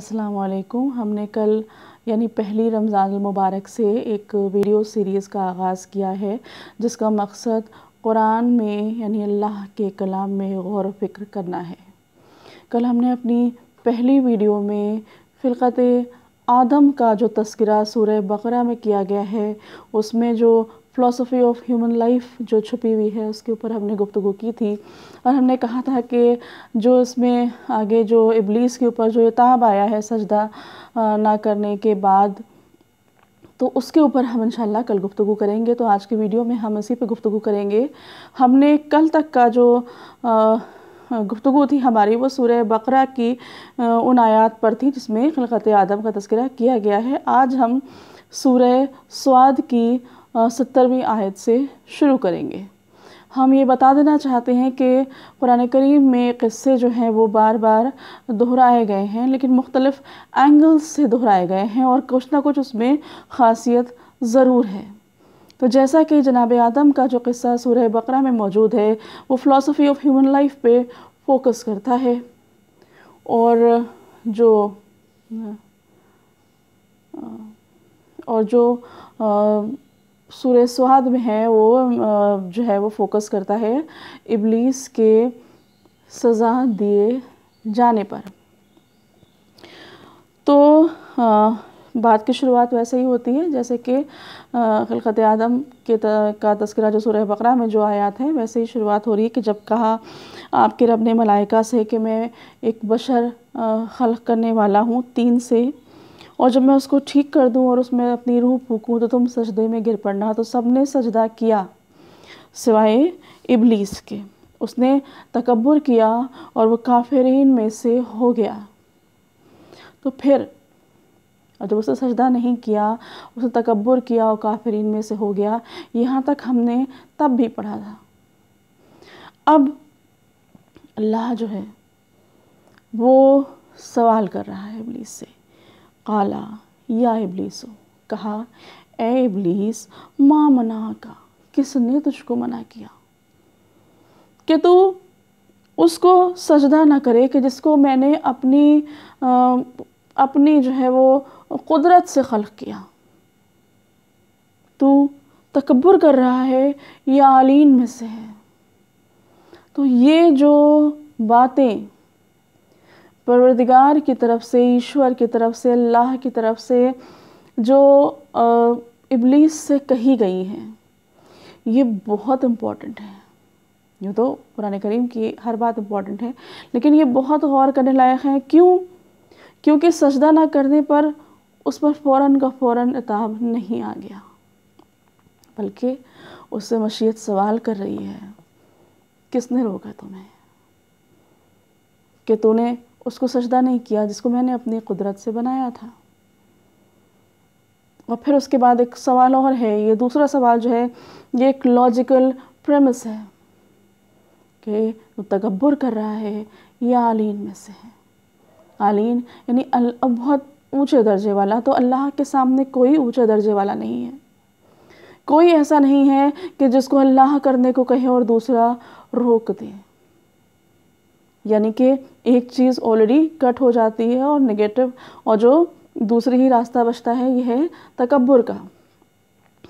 वालेकुम हमने कल यानी पहली रमज़ान मुबारक से एक वीडियो सीरीज़ का आगाज़ किया है जिसका मकसद कुरान में यानी अल्लाह के कलाम में गौर फिक्र करना है कल हमने अपनी पहली वीडियो में फ़िलकत आदम का जो तस्करा सूर बकरा में किया गया है उसमें जो फ़िलासफ़ी ऑफ ह्यूमन लाइफ जो छुपी हुई है उसके ऊपर हमने गुफ्तु की थी और हमने कहा था कि जो इसमें आगे जो इबलीस के ऊपर जो ताब आया है सजदा ना करने के बाद तो उसके ऊपर हम इंशाल्लाह कल गुफ्तु करेंगे तो आज की वीडियो में हम इसी पे गुफ्तु करेंगे हमने कल तक का जो गुफ्तु थी हमारी वो सूर्य बकरा की उन आयात पर थी जिसमें खिलकत आदम का तस्करा किया गया है आज हम सूर्य स्वाद की सत्तरवीं आयत से शुरू करेंगे हम ये बता देना चाहते हैं कि कुरान करीम में किस्से जो हैं वो बार बार दोहराए गए हैं लेकिन मुख्तलफ़ एंगल्स से दोहराए गए हैं और कुछ ना कुछ उसमें ख़ासियत ज़रूर है तो जैसा कि जनाब आदम का जो किस्सा सूर्य बकरा में मौजूद है वो फ़िलासफ़ी ऑफ ह्यूमन लाइफ पे फोकस करता है और जो और जो आ, सूर्य स्वाद में है वो जो है वो फोकस करता है इबलीस के सज़ा दिए जाने पर तो आ, बात की शुरुआत वैसे ही होती है जैसे कि खलकत आदम के त, का तस्करा जो सूर्य बकरा में जो आयात है वैसे ही शुरुआत हो रही है कि जब कहा आपके रब ने मलाइका से कि मैं एक बशर खल करने वाला हूँ तीन से और जब मैं उसको ठीक कर दूं और उसमें अपनी रूह फूकूँ तो तुम सजदे में गिर पड़ना तो सब ने सजदा किया सिवाय इबलीस के उसने तकबर किया और वो काफरीन में से हो गया तो फिर जब उसने सजदा नहीं किया उसने तकबर किया और काफरीन में से हो गया यहाँ तक हमने तब भी पढ़ा था अब अल्लाह जो है वो सवाल कर रहा है इबलीस से काला या इबलीसो कहा ए इबलीस माँ मना का किसने तुझको मना किया कि तू उसको सजदा ना करे कि जिसको मैंने अपनी आ, अपनी जो है वो कुदरत से खल किया तू तकबर कर रहा है या आलिन में से है तो ये जो बातें परवरदिगार की तरफ से ईश्वर की तरफ से अल्लाह की तरफ से जो इबलीस से कही गई हैं ये बहुत इम्पॉर्टेंट है यूँ तो पुराने करीम की हर बात इम्पॉर्टेंट है लेकिन ये बहुत गौर करने लायक है क्यों क्योंकि सजदा ना करने पर उस पर फ़ौर का फ़ौर इताब नहीं आ गया बल्कि उससे मशीत सवाल कर रही है किसने रोका तुम्हें कि तूने उसको सजदा नहीं किया जिसको मैंने अपनी कुदरत से बनाया था और फिर उसके बाद एक सवाल और है ये दूसरा सवाल जो है ये एक लॉजिकल प्रेमिस है कि वो तकबर कर रहा है ये आलिन में से है आलिन यानी बहुत ऊंचे दर्जे वाला तो अल्लाह के सामने कोई ऊंचे दर्जे वाला नहीं है कोई ऐसा नहीं है कि जिसको अल्लाह करने को कहे और दूसरा रोक दे यानी कि एक चीज़ ऑलरेडी कट हो जाती है और नेगेटिव और जो दूसरी ही रास्ता बचता है यह है तकबर का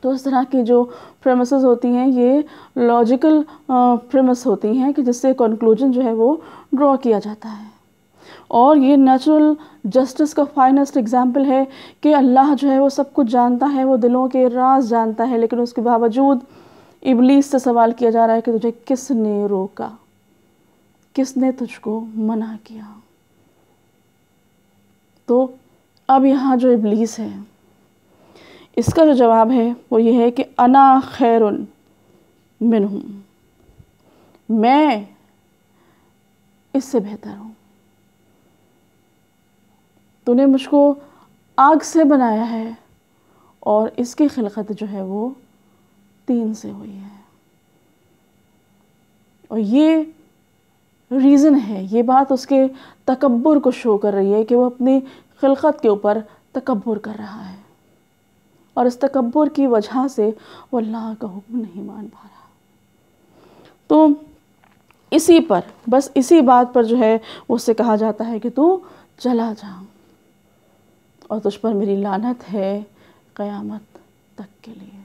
तो इस तरह की जो प्रेमिस होती हैं ये लॉजिकल प्रेमिस होती हैं कि जिससे कंक्लूजन जो है वो ड्रॉ किया जाता है और ये नेचुरल जस्टिस का फाइनेस्ट एग्जाम्पल है कि अल्लाह जो है वो सब कुछ जानता है वो दिलों के राज जानता है लेकिन उसके बावजूद इबलीस से सवाल किया जा रहा है कि तुझे किसने रोका किसने तुझको मना किया तो अब यहाँ जो इबलीस है इसका जो जवाब है वो ये है कि अना खैर मिन हूँ मैं इससे बेहतर हूँ तूने मुझको आग से बनाया है और इसकी खिलकत जो है वो तीन से हुई है और ये रीज़न है ये बात उसके तकबर को शो कर रही है कि वो अपनी खिलकत के ऊपर तकबर कर रहा है और इस तकबर की वजह से वो अल्लाह का हुक्म नहीं मान पा रहा तो इसी पर बस इसी बात पर जो है उससे कहा जाता है कि तू चला जा और तुझ पर मेरी लानत है क़यामत तक के लिए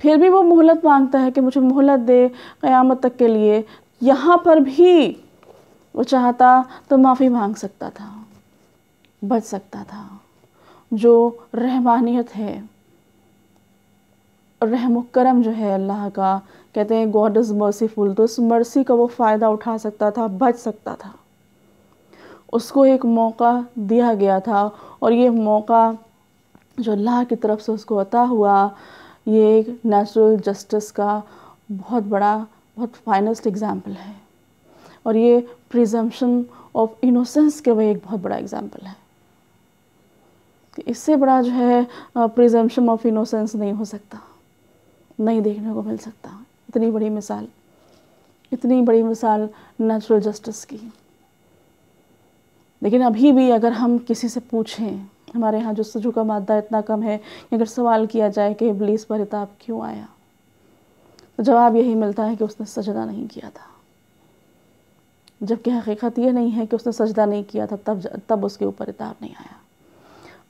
फिर भी वो मोहलत मांगता है कि मुझे मोहलत दे क़यामत तक के लिए यहाँ पर भी वो चाहता तो माफ़ी मांग सकता था बच सकता था जो रहमानियत है रहम जो है अल्लाह का कहते हैं गॉड इज़ मर्सीफुल तो उस मर्सी का वो फ़ायदा उठा सकता था बच सकता था उसको एक मौका दिया गया था और ये मौका जो अल्लाह की तरफ से उसको अता हुआ ये एक नेचुरल जस्टिस का बहुत बड़ा बहुत फाइनेस्ट एग्ज़ाम्पल है और ये प्रिजम्पन ऑफ इनोसेंस के वही एक बहुत बड़ा एग्ज़ाम्पल है कि इससे बड़ा जो है प्रिजम्पन ऑफ इनोसेंस नहीं हो सकता नहीं देखने को मिल सकता इतनी बड़ी मिसाल इतनी बड़ी मिसाल नेचुरल जस्टिस की लेकिन अभी भी अगर हम किसी से पूछें हमारे यहाँ जो सजू का मादा इतना कम है कि अगर सवाल किया जाए कि इबलीस पर हिताब क्यों आया तो जवाब यही मिलता है कि उसने सजदा नहीं किया था जबकि हकीकत ये नहीं है कि उसने सजदा नहीं किया था तब तब उसके ऊपर इताब नहीं आया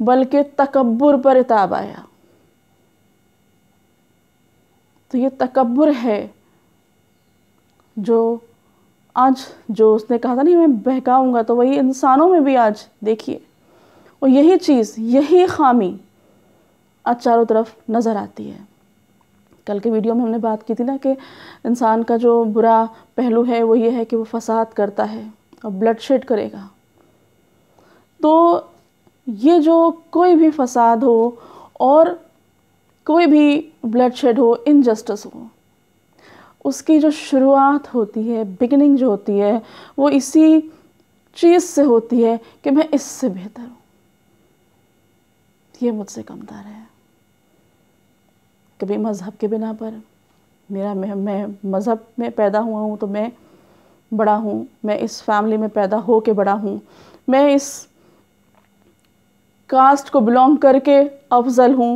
बल्कि तकबर पर इताब आया तो ये तकबर है जो आज जो उसने कहा था नहीं मैं बहकाऊंगा तो वही इंसानों में भी आज देखिए और यही चीज़ यही खामी आज चारों तरफ नज़र आती है कल के वीडियो में हमने बात की थी ना कि इंसान का जो बुरा पहलू है वो ये है कि वो फसाद करता है और ब्लड शेड करेगा तो ये जो कोई भी फसाद हो और कोई भी ब्लड शेड हो इनजस्टिस हो उसकी जो शुरुआत होती है बिगिनिंग जो होती है वो इसी चीज़ से होती है कि मैं इससे बेहतर हूँ ये मुझसे कमतर है कभी मज़हब के बिना पर मेरा मैं मैं मज़हब में पैदा हुआ हूँ तो मैं बड़ा हूँ मैं इस फैमिली में पैदा हो के बड़ा हूँ मैं इस कास्ट को बिलोंग करके अफजल हूँ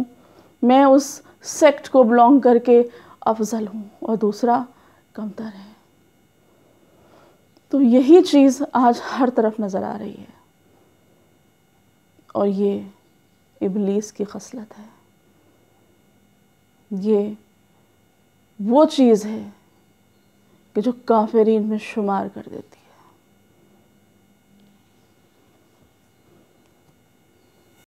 मैं उस सेक्ट को बिलोंग करके अफजल हूँ और दूसरा कमतर है तो यही चीज़ आज हर तरफ नज़र आ रही है और ये इबलीस की खसलत है ये वो चीज़ है कि जो काफरीन में शुमार कर देती है